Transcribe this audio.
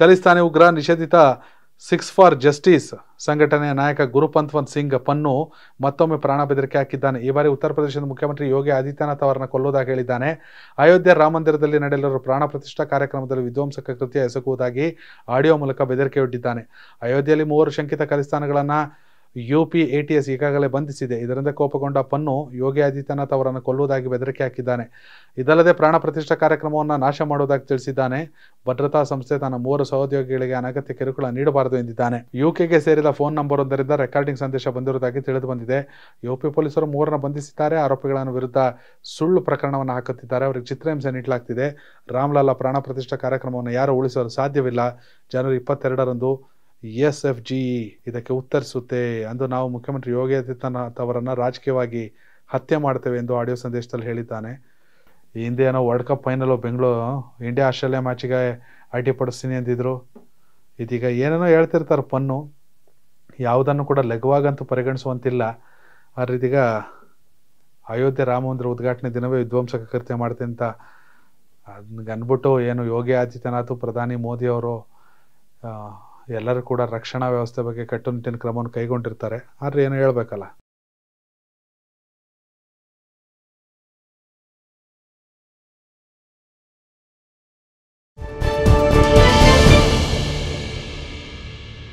ಖಲಿಸ್ತಾನಿ ಉಗ್ರ ನಿಷೇಧಿತ six for justice ಸಂಘಟನೆಯ ನಾಯಕ ಗುರುಪಂತ್ವಂತ್ ಸಿಂಗ್ ಪನ್ನು ಮತ್ತೊಮ್ಮೆ ಪ್ರಾಣ ಬೆದರಿಕೆ ಹಾಕಿದ್ದಾನೆ ಈ ಬಾರಿ ಉತ್ತರ ಪ್ರದೇಶದ ಮುಖ್ಯಮಂತ್ರಿ ಯೋಗಿ ಆದಿತ್ಯನಾಥ್ ಅವರನ್ನು ಕೊಲ್ಲುವುದಾಗಿ ಹೇಳಿದ್ದಾನೆ ಅಯೋಧ್ಯೆ ರಾಮ ಮಂದಿರದಲ್ಲಿ ನಡೆಯಲಿರುವ ಪ್ರಾಣ ಪ್ರತಿಷ್ಠಾ ಕಾರ್ಯಕ್ರಮದಲ್ಲಿ ವಿಧ್ವಂಸಕ ಕೃತ್ಯ ಎಸಗುವುದಾಗಿ ಆಡಿಯೋ ಮೂಲಕ ಬೆದರಿಕೆಯೊಡ್ಡಿದ್ದಾನೆ ಅಯೋಧ್ಯೆಯಲ್ಲಿ ಮೂವರು ಶಂಕಿತ ಖಲಿಸ್ತಾನಗಳನ್ನು ಯುಪಿ ಎಟಿಎಸ್ ಈಗಾಗಲೇ ಬಂಧಿಸಿದೆ ಇದರಿಂದ ಕೋಪಗೊಂಡ ಪನ್ನು ಯೋಗಿ ಆದಿತ್ಯನಾಥ್ ಅವರನ್ನು ಕೊಲ್ಲುವುದಾಗಿ ಬೆದರಿಕೆ ಹಾಕಿದ್ದಾನೆ ಇದಲ್ಲದೆ ಪ್ರಾಣ ಪ್ರತಿಷ್ಠಾ ಕಾರ್ಯಕ್ರಮವನ್ನು ನಾಶ ಮಾಡುವುದಾಗಿ ತಿಳಿಸಿದ್ದಾನೆ ಭದ್ರತಾ ಸಂಸ್ಥೆ ತನ್ನ ಮೂವರು ಸಹೋದ್ಯೋಗಿಗಳಿಗೆ ಅನಗತ್ಯ ಕಿರುಕುಳ ನೀಡಬಾರದು ಎಂದಿದ್ದಾನೆ ಯುಕೆಗೆ ಸೇರಿದ ಫೋನ್ ನಂಬರ್ ಒಂದರಿಂದ ರೆಕಾರ್ಡಿಂಗ್ ಸಂದೇಶ ಬಂದಿರುವುದಾಗಿ ತಿಳಿದು ಬಂದಿದೆ ಯುಪಿ ಪೊಲೀಸರು ಮೂವರನ್ನು ಬಂಧಿಸಿದ್ದಾರೆ ಆರೋಪಿಗಳ ವಿರುದ್ಧ ಸುಳ್ಳು ಪ್ರಕರಣವನ್ನು ಹಾಕುತ್ತಿದ್ದಾರೆ ಅವರಿಗೆ ಚಿತ್ರಹಿಂಸೆ ನೀಡಲಾಗ್ತಿದೆ ರಾಮ್ಲಾಲ ಪ್ರಾಣ ಪ್ರತಿಷ್ಠಾ ಕಾರ್ಯಕ್ರಮವನ್ನು ಯಾರು ಉಳಿಸಲು ಸಾಧ್ಯವಿಲ್ಲ ಜನವರಿ ಇಪ್ಪತ್ತೆರಡರಂದು ಎಸ್ ಎಫ್ ಜಿ ಇದಕ್ಕೆ ಉತ್ತರಿಸುತ್ತೆ ಅಂದು ನಾವು ಮುಖ್ಯಮಂತ್ರಿ ಯೋಗಿ ಆದಿತ್ಯನಾಥ್ ಅವರನ್ನು ರಾಜಕೀಯವಾಗಿ ಹತ್ಯೆ ಮಾಡ್ತೇವೆ ಎಂದು ಆಡಿಯೋ ಸಂದೇಶದಲ್ಲಿ ಹೇಳಿದ್ದಾನೆ ಹಿಂದೆ ಏನೋ world cup final Bengaluru India Australia ಮ್ಯಾಚಿಗೆ ಪಡಿಸ್ತೀನಿ ಅಂದಿದ್ರು ಇದೀಗ ಏನೇನೋ ಹೇಳ್ತಿರ್ತಾರೆ ಪನ್ನು ಯಾವುದನ್ನು ಕೂಡ ಲಘುವಾಗಂತೂ ಪರಿಗಣಿಸುವಂತಿಲ್ಲ ಆದರೆ ಇದೀಗ ಅಯೋಧ್ಯೆ ರಾಮಮಂದಿರ ಉದ್ಘಾಟನೆ ದಿನವೇ ವಿಧ್ವಂಸಕ ಕೃತ್ಯ ಮಾಡ್ತೀನಿ ಅಂತ ಅದನ್ಗೆ ಅಂದ್ಬಿಟ್ಟು ಏನು ಯೋಗಿ ಆದಿತ್ಯನಾಥ್ ಪ್ರಧಾನಿ ಮೋದಿಯವರು ಎಲ್ಲರೂ ಕೂಡ ರಕ್ಷಣಾ ವ್ಯವಸ್ಥೆ ಬಗ್ಗೆ ಕಟ್ಟುನಿಟ್ಟಿನ ಕ್ರಮವನ್ನು ಕೈಗೊಂಡಿರ್ತಾರೆ ಆದರೆ ಏನು ಹೇಳಬೇಕಲ್ಲ